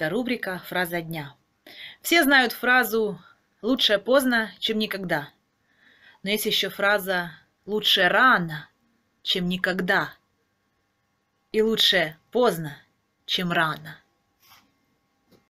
Это рубрика «Фраза дня». Все знают фразу «Лучше поздно, чем никогда». Но есть еще фраза «Лучше рано, чем никогда». И лучше поздно, чем рано.